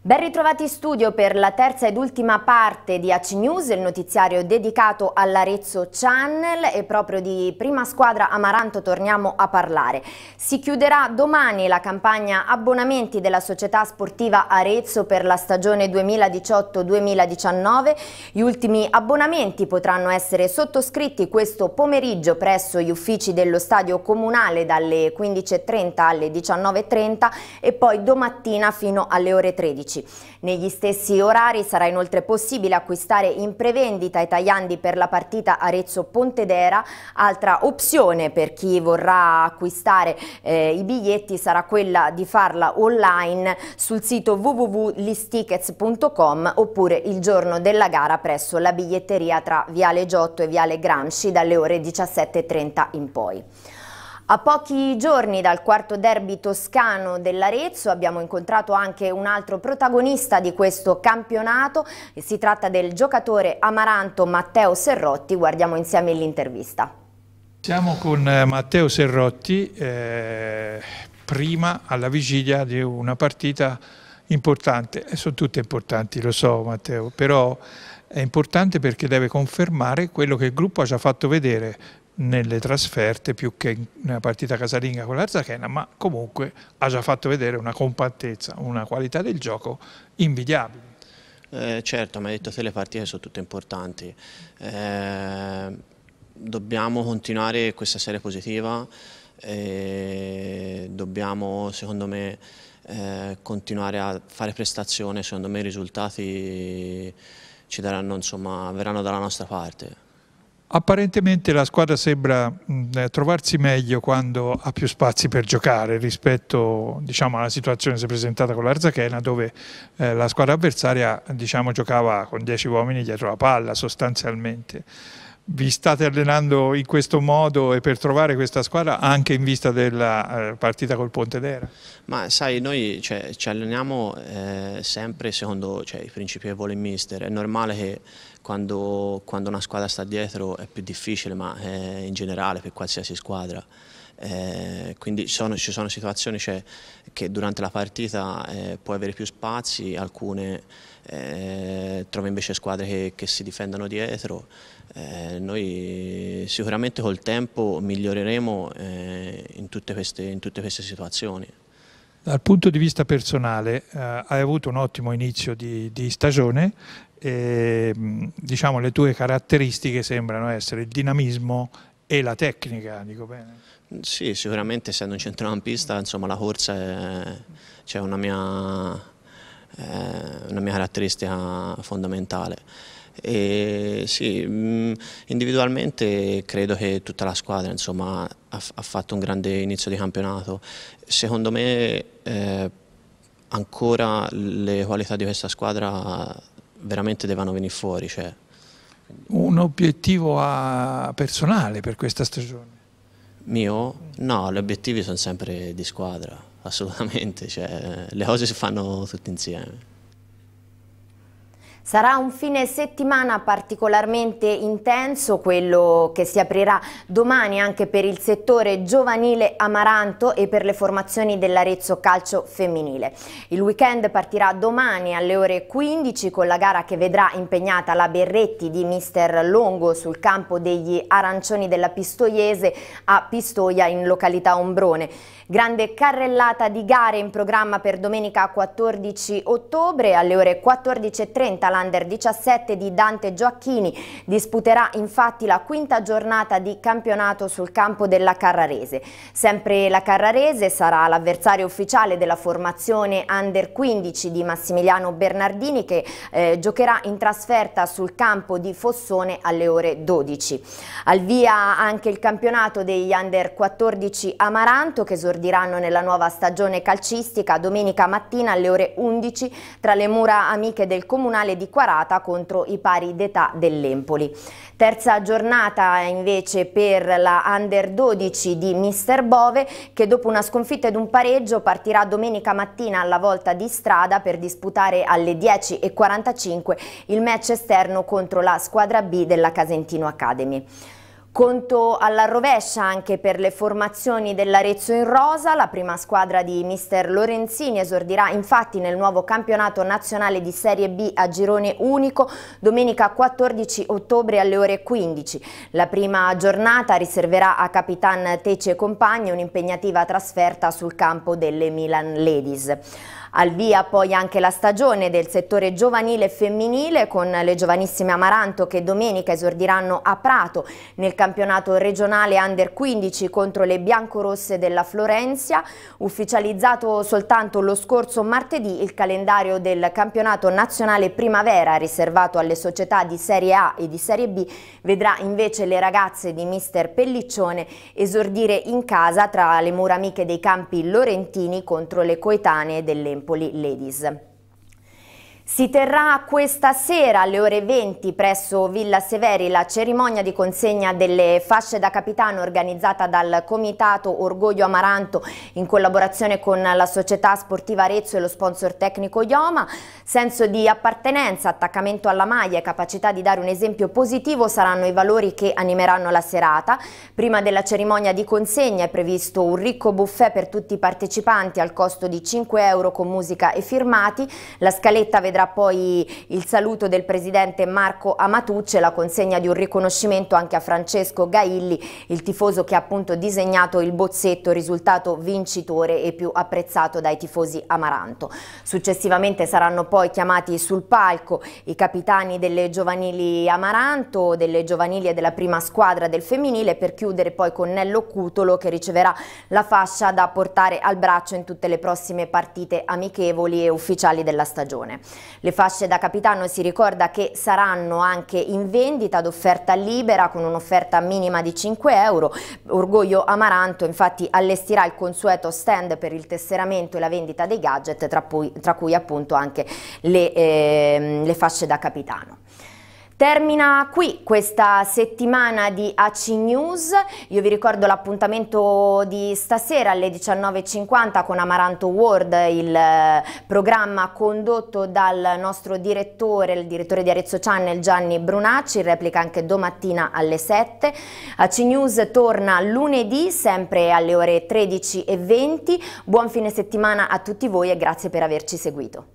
Ben ritrovati in studio per la terza ed ultima parte di AC News, il notiziario dedicato all'Arezzo Channel e proprio di prima squadra Amaranto torniamo a parlare. Si chiuderà domani la campagna abbonamenti della società sportiva Arezzo per la stagione 2018-2019. Gli ultimi abbonamenti potranno essere sottoscritti questo pomeriggio presso gli uffici dello stadio comunale dalle 15.30 alle 19.30 e poi domattina fino alle ore 13. 10. Negli stessi orari sarà inoltre possibile acquistare in prevendita i tagliandi per la partita Arezzo-Pontedera. Altra opzione per chi vorrà acquistare eh, i biglietti sarà quella di farla online sul sito www.listickets.com oppure il giorno della gara presso la biglietteria tra Viale Giotto e Viale Gramsci dalle ore 17.30 in poi. A pochi giorni dal quarto derby toscano dell'Arezzo abbiamo incontrato anche un altro protagonista di questo campionato si tratta del giocatore amaranto Matteo Serrotti, guardiamo insieme l'intervista. Siamo con eh, Matteo Serrotti eh, prima alla vigilia di una partita importante, eh, sono tutte importanti lo so Matteo, però è importante perché deve confermare quello che il gruppo ha già fatto vedere nelle trasferte più che nella partita casalinga con l'Arzachena, ma comunque ha già fatto vedere una compattezza, una qualità del gioco invidiabile. Eh, certo, mi hai detto che le partite sono tutte importanti. Eh, dobbiamo continuare questa serie positiva, eh, dobbiamo secondo me eh, continuare a fare prestazione, secondo me i risultati ci daranno, insomma, verranno dalla nostra parte. Apparentemente la squadra sembra mh, mm, eh, trovarsi meglio quando ha più spazi per giocare rispetto diciamo, alla situazione si è presentata con l'Arzachena dove eh, la squadra avversaria diciamo, giocava con 10 uomini dietro la palla sostanzialmente vi state allenando in questo modo e per trovare questa squadra anche in vista della eh, partita col Pontedera? Ma sai, noi cioè, ci alleniamo eh, sempre secondo cioè, i principi che vuole il mister. È normale che quando, quando, una squadra sta dietro è più difficile, ma eh, in generale per qualsiasi squadra eh, quindi sono, ci sono situazioni cioè, che durante la partita eh, puoi avere più spazi, alcune eh, trovi invece squadre che, che si difendono dietro. Eh, noi sicuramente col tempo miglioreremo eh, in tutte, queste, in tutte queste situazioni. Dal punto di vista personale eh, hai avuto un ottimo inizio di, di stagione e, mm, diciamo, le tue caratteristiche sembrano essere il dinamismo e la tecnica, dico bene. Sì, sicuramente essendo un centrocampista, insomma, la corsa è cioè una, mia, è eh, una mia caratteristica fondamentale. E sì, mm, individualmente credo che tutta la squadra insomma, ha, ha, fatto un grande inizio di campionato. Secondo me eh, ancora le qualità di questa squadra veramente devono venire fuori. Cioè. Un obiettivo a... personale per questa stagione? Mio? No, gli obiettivi sono sempre di squadra, assolutamente, cioè, le cose si fanno tutte insieme. Sarà un fine settimana particolarmente intenso, quello che si aprirà domani anche per il settore giovanile amaranto e per le formazioni dell'Arezzo Calcio Femminile. Il weekend partirà domani alle ore 15 con la gara che vedrà impegnata la Berretti di mister Longo sul campo degli arancioni della Pistoiese a Pistoia in località Ombrone. Grande carrellata di gare in programma per domenica 14 ottobre alle ore 14.30 la l'Under 17 di Dante Gioacchini. Disputerà infatti la quinta giornata di campionato sul campo della Carrarese. Sempre la Carrarese sarà l'avversario ufficiale della formazione Under 15 di Massimiliano Bernardini che eh, giocherà in trasferta sul campo di Fossone alle ore 12. Al via anche il campionato degli Under 14 Amaranto che esordiranno nella nuova stagione calcistica domenica mattina alle ore 11 tra le mura amiche del comunale di Quarata contro i pari d'età dell'Empoli. Terza giornata invece per la Under 12 di Mister Bove che dopo una sconfitta ed un pareggio partirà domenica mattina alla volta di strada per disputare alle 10.45 il match esterno contro la squadra B della Casentino Academy. Conto alla rovescia anche per le formazioni dell'Arezzo in rosa, la prima squadra di mister Lorenzini esordirà infatti nel nuovo campionato nazionale di Serie B a girone unico domenica 14 ottobre alle ore 15. La prima giornata riserverà a Capitan Tece compagni un'impegnativa trasferta sul campo delle Milan Ladies. Al via poi anche la stagione del settore giovanile e femminile con le giovanissime Amaranto che domenica esordiranno a Prato nel campionato campionato regionale Under 15 contro le biancorosse della Florenzia. Ufficializzato soltanto lo scorso martedì il calendario del campionato nazionale primavera riservato alle società di Serie A e di Serie B vedrà invece le ragazze di mister Pelliccione esordire in casa tra le mura amiche dei campi lorentini contro le coetanee dell'Empoli Ladies. Si terrà questa sera alle ore 20 presso Villa Severi la cerimonia di consegna delle fasce da capitano organizzata dal Comitato Orgoglio Amaranto in collaborazione con la società sportiva Arezzo e lo sponsor tecnico Ioma. Senso di appartenenza, attaccamento alla maglia e capacità di dare un esempio positivo saranno i valori che animeranno la serata. Prima della cerimonia di consegna è previsto un ricco buffet per tutti i partecipanti al costo di 5 euro con musica e firmati. La scaletta vedrà vedrà poi il saluto del presidente Marco Amatucce, la consegna di un riconoscimento anche a Francesco Gailli, il tifoso che ha appunto disegnato il bozzetto risultato vincitore e più apprezzato dai tifosi Amaranto. Successivamente saranno poi chiamati sul palco i capitani delle giovanili Amaranto, delle giovanili e della prima squadra del femminile per chiudere poi con Nello Cutolo che riceverà la fascia da portare al braccio in tutte le prossime partite amichevoli e ufficiali della stagione. Le fasce da capitano si ricorda che saranno anche in vendita ad offerta libera con un'offerta minima di 5 euro. Orgoglio Amaranto infatti allestirà il consueto stand per il tesseramento e la vendita dei gadget tra, cui, tra cui appunto anche le, eh, le fasce da capitano. Termina qui questa settimana di AC News, io vi ricordo l'appuntamento di stasera alle 19.50 con Amaranto World, il eh, programma condotto dal nostro direttore, il direttore di Arezzo Channel Gianni Brunacci, in replica anche domattina alle 7. AC News torna lunedì sempre alle ore 13.20, buon fine settimana a tutti voi e grazie per averci seguito.